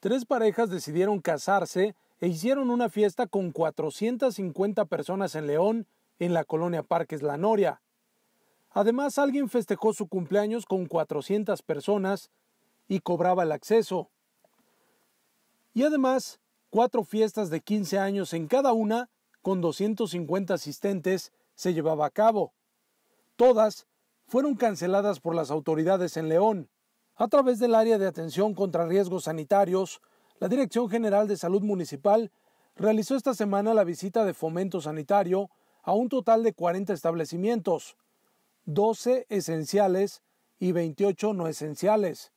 Tres parejas decidieron casarse e hicieron una fiesta con 450 personas en León, en la colonia Parques La Noria. Además, alguien festejó su cumpleaños con 400 personas y cobraba el acceso. Y además, cuatro fiestas de 15 años en cada una, con 250 asistentes, se llevaba a cabo. Todas fueron canceladas por las autoridades en León. A través del área de atención contra riesgos sanitarios, la Dirección General de Salud Municipal realizó esta semana la visita de fomento sanitario a un total de 40 establecimientos, 12 esenciales y 28 no esenciales.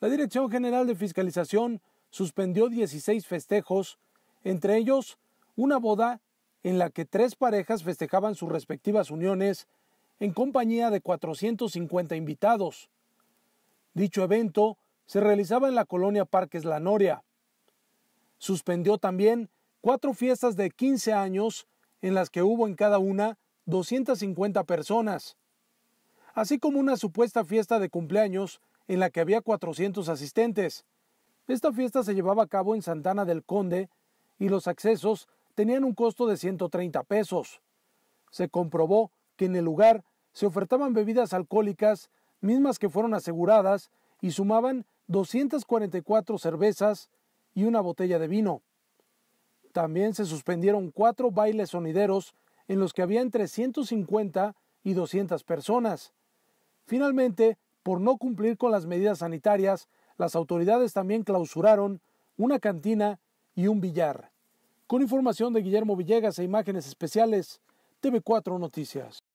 La Dirección General de Fiscalización suspendió 16 festejos, entre ellos una boda en la que tres parejas festejaban sus respectivas uniones en compañía de 450 invitados. Dicho evento se realizaba en la colonia Parques La Noria. Suspendió también cuatro fiestas de 15 años en las que hubo en cada una 250 personas, así como una supuesta fiesta de cumpleaños en la que había 400 asistentes. Esta fiesta se llevaba a cabo en Santana del Conde y los accesos tenían un costo de 130 pesos. Se comprobó que en el lugar se ofertaban bebidas alcohólicas mismas que fueron aseguradas y sumaban 244 cervezas y una botella de vino. También se suspendieron cuatro bailes sonideros en los que había entre 150 y 200 personas. Finalmente, por no cumplir con las medidas sanitarias, las autoridades también clausuraron una cantina y un billar. Con información de Guillermo Villegas e imágenes especiales, TV4 Noticias.